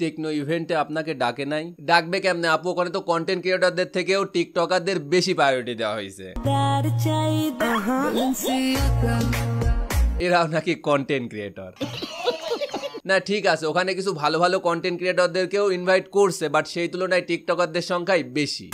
Techno ইভেন্টে আপনাকে ডাকে নাই ডাকবে কেমনে আপু ওখানে তো কন্টেন্ট ক্রিয়েটরদের থেকেও টিকটকারদের বেশি প্রায়োরিটি দেওয়া হয়েছে এরাও নাকি কন্টেন্ট ক্রিয়েটর না ঠিক আছে ওখানে কিছু ভালো ভালো কন্টেন্ট ক্রিয়েটরদেরকেও ইনভাইট করছে বাট সেই তুলনায় টিকটকারদের সংখ্যাই বেশি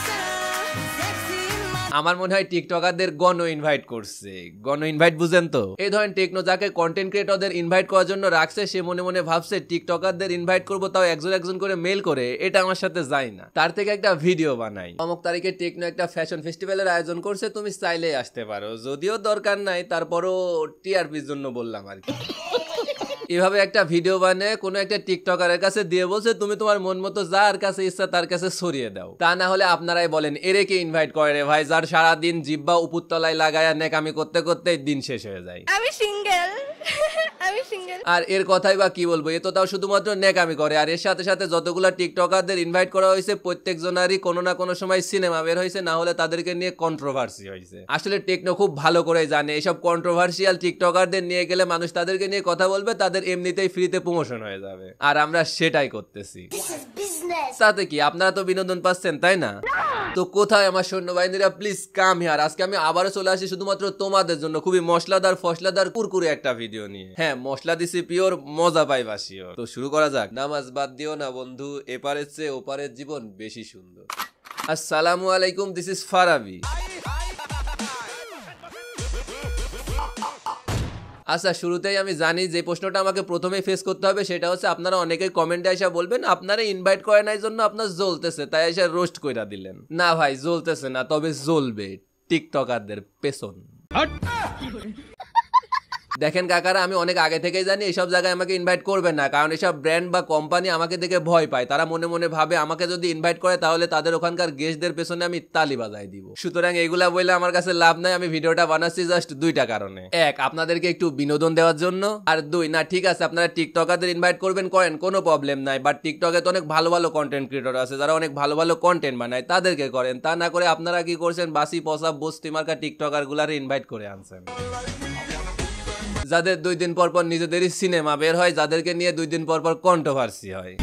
আমার মনে হয় টিকটকারদের গণ ইনভাইট করছে গণ ইনভাইট বুঝেন তো এই ধরেন টেকনো যাকে কন্টেন্ট ক্রিয়েটরদের ইনভাইট করার জন্য রাখছে সে মনে মনে ভাবছে টিকটকারদের ইনভাইট করবো তাও একজন একজন করে মেল করে এটা আমার সাথে যায় না তার থেকে একটা ভিডিও বানাই অমুক তারিখে টেকনো একটা ফ্যাশন ফেস্টিভ্যালের আয়োজন করছে তুমি চাইলেই আসতে পারো যদিও দরকার নাই তারপরও টিআরপির জন্য বললাম আর কি এভাবে একটা ভিডিও বানিয়ে কোনো একটা টিকটকারের কাছে দিয়ে বলছে তুমি তোমার মন মতো যার কাছে ইচ্ছা তার কাছে সরিয়ে দাও তা না হলে আপনারাই বলেন এরে কে ইনভাইট করে রে ভাই যার সারাদিন জিব্বা উপরতলায় লাগায় নেকামি করতে করতে দিন শেষ হয়ে যায় আমি সিঙ্গেল আমি সিঙ্গেল আর এর কথাই বা কি বলবো এ তো তাও শুধুমাত্র নেকামি করে আর এর সাথে সাথে যতগুলো টিকটকারদের ইনভাইট করা হয়েছে প্রত্যেক জনারই কোনো না কোনো সময় সিনেমা বের হয়েছে না হলে তাদেরকে নিয়ে কন্ট্রোভার্সি হয়েছে আসলে টেকনো খুব ভালো করে জানে এসব কন্ট্রোভার্সিয়াল টিকটকারদের নিয়ে গেলে মানুষ তাদেরকে নিয়ে কথা বলবে তাদের এমনিতেই ফ্রিতে প্রমোশন হয়ে যাবে আর আমরা সেটাই করতেছি সাথে কি আপনারা তো বিনোদন পাচ্ছেন তাই না তো কোথায় আমার সৈন্য বাহিনীরা প্লিজ কাম হিয়ার আজকে আমি আবারও চলে আসি শুধুমাত্র তোমাদের জন্য খুবই মশলাদার ফসলাদার কুরকুরে একটা ভিডিও নিয়ে হ্যাঁ মশলা দিছি পিওর মজা পাই বাসিও তো শুরু করা যাক নামাজ বাদ দিও না বন্ধু এপারের চেয়ে ওপারের জীবন বেশি সুন্দর আসসালামু আলাইকুম দিস ইজ ফারাবি আচ্ছা শুরুতেই আমি জানি যে প্রশ্নটা আমাকে প্রথমে ফেস করতে হবে সেটা হচ্ছে আপনারা অনেকেই কমেন্টে এসে বলবেন আপনারা ইনভাইট করে নাই জন্য আপনার জ্বলতেছে তাই এসে রোস্ট কইরা দিলেন না ভাই জ্বলতেছে না তবে জ্বলবে টিকটকারদের পেছন দেখেন কাকারা আমি অনেক আগে থেকেই জানি এইসব জায়গায় আমাকে ইনভাইট করবেন না কারণ এসব ব্র্যান্ড বা কোম্পানি আমাকে দেখে ভয় পায় তারা মনে মনে ভাবে আমাকে যদি ইনভাইট করে তাহলে তাদের ওখানকার গেস্টদের পেছনে আমি তালি বাজাই দিব সুতরাং এগুলা বলে আমার কাছে লাভ নাই আমি ভিডিওটা বানাচ্ছি জাস্ট দুইটা কারণে এক আপনাদেরকে একটু বিনোদন দেওয়ার জন্য আর দুই না ঠিক আছে আপনারা টিকটকারদের ইনভাইট করবেন করেন কোনো প্রবলেম নাই বাট টিকটকে তো অনেক ভালো ভালো কন্টেন্ট ক্রিয়েটর আছে যারা অনেক ভালো ভালো কন্টেন্ট বানায় তাদেরকে করেন তা না করে আপনারা কি করছেন বাসি পসা বস্তি মার্কা গুলার ইনভাইট করে আনছেন যাদের দুই দিন পর পর নিজেদেরই সিনেমা বের হয় যাদেরকে নিয়ে দুই দিন পর পর কন্ট্রোভার্সি হয়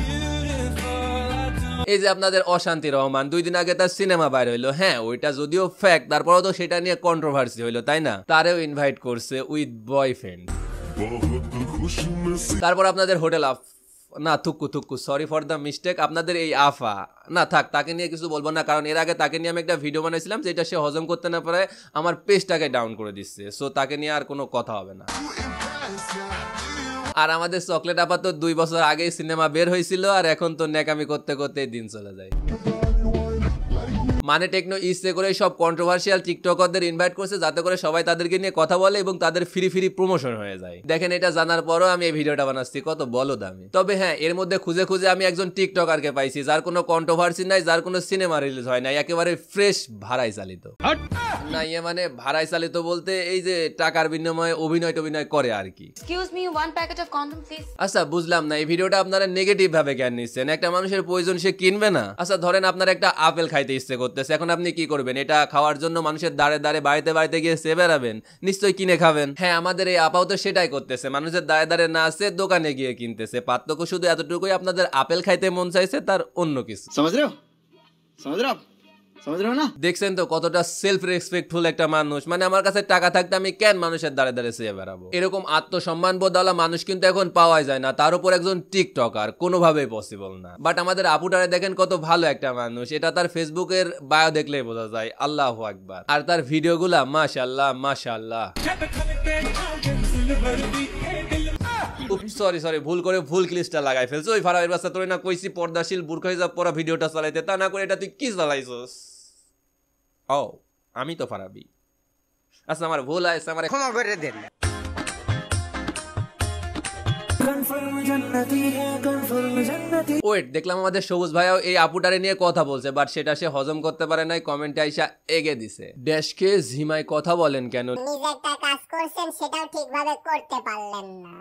এই যে আপনাদের অশান্তি রহমান দুই দিন আগে তার সিনেমা বাইর হইলো হ্যাঁ ওইটা যদিও ফ্যাক্ট তারপরেও তো সেটা নিয়ে কন্ট্রোভার্সি হইলো তাই না তারেও ইনভাইট করছে উইথ বয়ফ্রেন্ড তারপর আপনাদের হোটেল অফ না থুকু থুকু সরি ফর দ্য মিস্টেক আপনাদের এই আফা না থাক তাকে নিয়ে কিছু বলবো না কারণ এর আগে তাকে নিয়ে আমি একটা ভিডিও বানিয়েছিলাম যেটা সে হজম করতে না পারে আমার পেজটাকে ডাউন করে দিচ্ছে সো তাকে নিয়ে আর কোনো কথা হবে না আর আমাদের চকলেট আপাতত দুই বছর আগেই সিনেমা বের হয়েছিল আর এখন তো ন্যাকামি করতে করতে দিন চলে যায় মানে টেকনো ইসে করে সব কন্ট্রোভার্সিয়াল টিকটকারদের ইনভাইট করছে যাতে করে সবাই তাদেরকে নিয়ে কথা বলে এবং তাদের ফ্রি ফ্রি প্রমোশন হয়ে যায় দেখেন এটা জানার পরও আমি এই ভিডিওটা বানাচ্ছি কত বলো দামি তবে হ্যাঁ এর মধ্যে খুঁজে খুঁজে আমি একজন টিকটকারকে পাইছি যার কোনো কন্ট্রোভার্সি নাই যার কোনো সিনেমা রিলিজ হয় নাই একেবারে ফ্রেশ ভাড়াই চালিত না ইয়ে মানে ভাড়ায় চালিত বলতে এই যে টাকার বিনিময়ে অভিনয় টভিনয় করে আর কি আচ্ছা বুঝলাম না এই ভিডিওটা আপনারা নেগেটিভ ভাবে কেন নিচ্ছেন একটা মানুষের প্রয়োজন সে কিনবে না আচ্ছা ধরেন আপনার একটা আপেল খাইতে ইচ্ছে করতেছে এখন আপনি কি করবেন এটা খাওয়ার জন্য মানুষের দাঁড়ে দাঁড়ে বাড়িতে বাড়িতে গিয়ে সে বেড়াবেন নিশ্চয়ই কিনে খাবেন হ্যাঁ আমাদের এই আপাও তো সেটাই করতেছে মানুষের দাঁড়ে দাঁড়ে না আছে দোকানে গিয়ে কিনতেছে পার্থক্য শুধু এতটুকুই আপনাদের আপেল খাইতে মন চাইছে তার অন্য কিছু সমাজ রাও সমাজ রাও দেখছেন তো কতটা সেলফ রেসপেক্টফুল একটা মানুষ মানে আমার কাছে টাকা থাকতে আমি কেন মানুষের দাঁড়ে দাঁড়িয়ে বেড়াবো এরকম আত্মসম্মান বোধওয়ালা মানুষ কিন্তু এখন যায় না তার উপর একজন টিকটকার কোনোভাবেই পসিবল না বাট আমাদের আপুটারে দেখেন কত ভালো একটা মানুষ এটা তার ফেসবুকের বায়ো দেখলেই বোঝা যায় আল্লাহ আর তার ভিডিওগুলা মাশাল্লাহ মাশাল্লাহ সরি সরি ভুল করে ভুল ক্লিপসটা লাগাই ফেলছো ওই ফারাবের তোর না কইছি পর্দাশীল বুর্খা হিসাব পরা ভিডিওটা চালাইতে তা না করে এটা তুই কি চালাইছস ও আমি তো ফারাবি আচ্ছা আমার ভুল আছে আমার ক্ষমা করে দেন ওয়েট হ্যাঁ, দেখলাম আমাদের সবুজ ভাইও এই আপুটারে নিয়ে কথা বলছে বাট সেটা সে হজম করতে পারে নাই কমেন্টে আইসা এগে দিছে ড্যাশকে কথা বলেন কেন কাজ করছেন সেটাও ঠিকভাবে করতে পারলেন না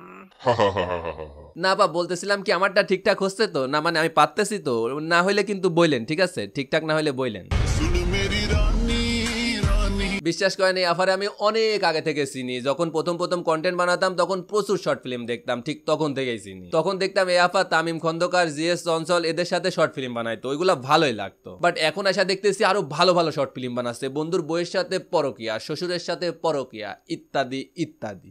না বা বলতেছিলাম কি আমারটা ঠিকঠাক হচ্ছে তো না মানে আমি পারতেছি তো না হইলে কিন্তু বইলেন ঠিক আছে ঠিকঠাক না হইলে বইলেন বিশ্বাস করেন এই অফারে আমি অনেক আগে থেকে চিনি যখন প্রথম প্রথম কন্টেন্ট বানাতাম তখন প্রচুর শর্ট ফিল্ম দেখতাম ঠিক তখন থেকেই চিনি তখন দেখতাম এই আফার তামিম খন্দকার জিএস চঞ্চল এদের সাথে শর্ট ফিল্ম বানাইতো ওইগুলো ভালোই লাগতো বাট এখন আসা দেখতেছি আরো ভালো ভালো শর্ট ফিল্ম বানাচ্ছে বন্ধুর বইয়ের সাথে পরকিয়া শ্বশুরের সাথে পরকিয়া ইত্যাদি ইত্যাদি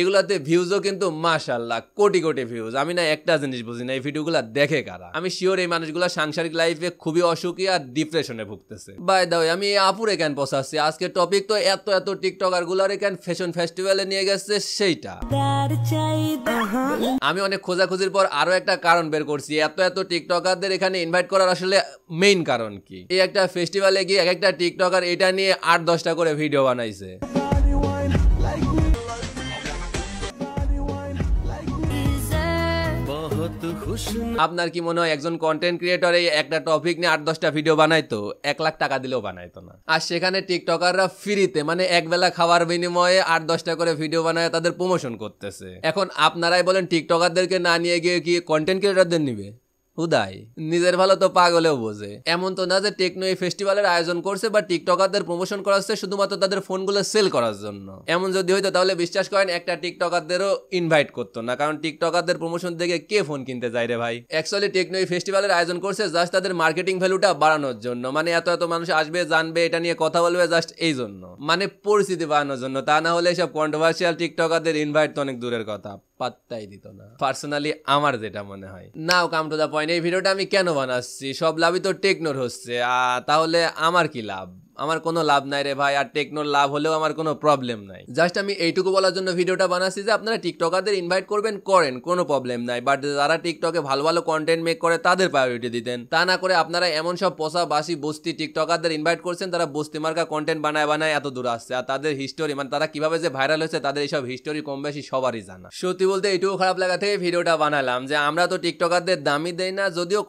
এগুলাতে ভিউজও কিন্তু মাশাল্লাহ কোটি কোটি ভিউজ আমি না একটা জিনিস বুঝি না এই ভিডিওগুলো দেখে কারা আমি শিওর এই মানুষগুলো সাংসারিক লাইফে খুবই অসুখী আর ডিপ্রেশনে ভুগতেছে বাই দা আমি এই আপুরে কেন পোষাচ্ছি আজকে টপিক তো এত এত টিকটক আর গুলারে কেন ফ্যাশন ফেস্টিভ্যালে নিয়ে গেছে সেইটা আমি অনেক খোঁজাখুঁজির পর আরো একটা কারণ বের করছি এত এত টিকটকারদের এখানে ইনভাইট করার আসলে মেইন কারণ কি এই একটা ফেস্টিভ্যালে গিয়ে এক একটা টিকটকার এটা নিয়ে আট দশটা করে ভিডিও বানাইছে আপনার কি মনে হয় একজন কন্টেন্ট ক্রিয়েটর এই একটা টপিক নিয়ে আট দশটা ভিডিও বানাইতো এক লাখ টাকা দিলেও বানাইতো না আর সেখানে টিকটকাররা ফ্রিতে মানে এক বেলা খাওয়ার বিনিময়ে আট দশটা করে ভিডিও বানায় তাদের প্রমোশন করতেছে এখন আপনারাই বলেন টিকটকারদেরকে না নিয়ে গিয়ে কি কন্টেন্ট ক্রিয়েটরদের নিবে হুদাই নিজের ভালো তো পাগলেও বোঝে এমন তো না যে টেকনো এই ফেস্টিভ্যালের আয়োজন করছে বা টিকটকারদের প্রমোশন করাচ্ছে শুধুমাত্র তাদের ফোনগুলো সেল করার জন্য এমন যদি হইতো তাহলে বিশ্বাস করেন একটা টিকটকারদেরও ইনভাইট করতো না কারণ টিকটকারদের প্রমোশন দেখে কে ফোন কিনতে যায় রে ভাই অ্যাকচুয়ালি টেকনো এই ফেস্টিভ্যালের আয়োজন করছে জাস্ট তাদের মার্কেটিং ভ্যালুটা বাড়ানোর জন্য মানে এত এত মানুষ আসবে জানবে এটা নিয়ে কথা বলবে জাস্ট এই জন্য মানে পরিস্থিতি বাড়ানোর জন্য তা না হলে সব কন্ট্রোভার্সিয়াল টিকটকারদের ইনভাইট তো অনেক দূরের কথা পাত্তাই দিত না পার্সোনালি আমার যেটা মনে হয় now come to the point এই ভিডিওটা আমি কেন বানাচ্ছি সব লাভই তো টেকনোর হচ্ছে তাহলে আমার কি লাভ আমার কোনো লাভ নাই রে ভাই আর টেকনোর লাভ হলেও আমার কোনো প্রবলেম নাই জাস্ট আমি এইটুকু বলার জন্য ভিডিওটা বানাচ্ছি যে আপনারা টিকটকারদের ইনভাইট করবেন করেন কোনো প্রবলেম নাই বাট যারা টিকটকে ভালো ভালো কন্টেন্ট মেক করে তাদের প্রায়োরিটি দিতেন তা না করে আপনারা এমন সব পোষা বাসি বস্তি টিকটকারদের ইনভাইট করছেন তারা বস্তি মার্কা কন্টেন্ট বানায় বানায় এত দূর আসছে আর তাদের হিস্টোরি মানে তারা কিভাবে যে ভাইরাল হয়েছে তাদের এইসব হিস্টোরি কম বেশি সবারই জানা সত্যি বলতে এইটুকু খারাপ লাগা থেকে ভিডিওটা বানালাম যে আমরা তো টিকটকারদের দামই দেই না যদিও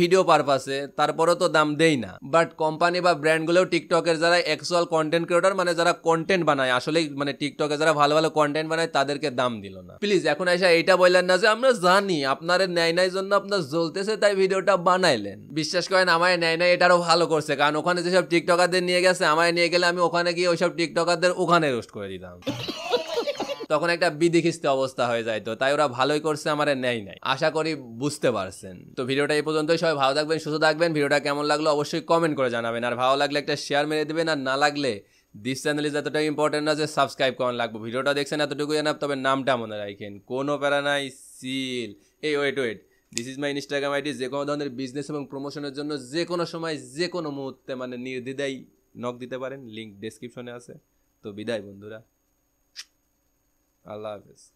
ভিডিও পারপাসে তারপরও তো দাম দেই না বাট কোম্পানি বা ব্র্যান্ডগুলোও টিকটক টিকটকের যারা অ্যাকচুয়াল কন্টেন্ট ক্রিয়েটার মানে যারা কন্টেন্ট বানায় আসলে মানে টিকটকে যারা ভালো ভালো কন্টেন্ট বানায় তাদেরকে দাম দিল না প্লিজ এখন এসে এইটা বললেন না যে আমরা জানি আপনার ন্যায় ন্যায় জন্য আপনার জ্বলতেছে তাই ভিডিওটা বানাইলেন বিশ্বাস করেন আমার ন্যায় ন্যায় আরো ভালো করছে কারণ ওখানে যেসব টিকটকারদের নিয়ে গেছে আমায় নিয়ে গেলে আমি ওখানে গিয়ে ওইসব টিকটকারদের ওখানে রোস্ট করে দিতাম তখন একটা বিধিখিস্ত অবস্থা হয়ে যায় তো তাই ওরা ভালোই করছে আমার নেয় নাই আশা করি বুঝতে পারছেন তো ভিডিওটা এই পর্যন্তই সবাই ভালো থাকবেন সুস্থ থাকবেন ভিডিওটা কেমন লাগলো অবশ্যই কমেন্ট করে জানাবেন আর ভালো লাগলে একটা শেয়ার মেরে দেবেন আর না লাগলে দিস চ্যানেল ইজ এতটা ইম্পর্টেন্ট না যে সাবস্ক্রাইব করানো লাগবে ভিডিওটা দেখছেন এতটুকু জানাব তবে নামটা মনে রাখেন কোনো প্যারা নাই সিল এই wait wait this is my Instagram ID যে কোনো ধরনের বিজনেস এবং প্রমোশনের জন্য যে কোনো সময় যে কোনো মুহূর্তে মানে নির্দ্বিধায় নক দিতে পারেন লিঙ্ক ডেসক্রিপশনে আছে তো বিদায় বন্ধুরা I love this.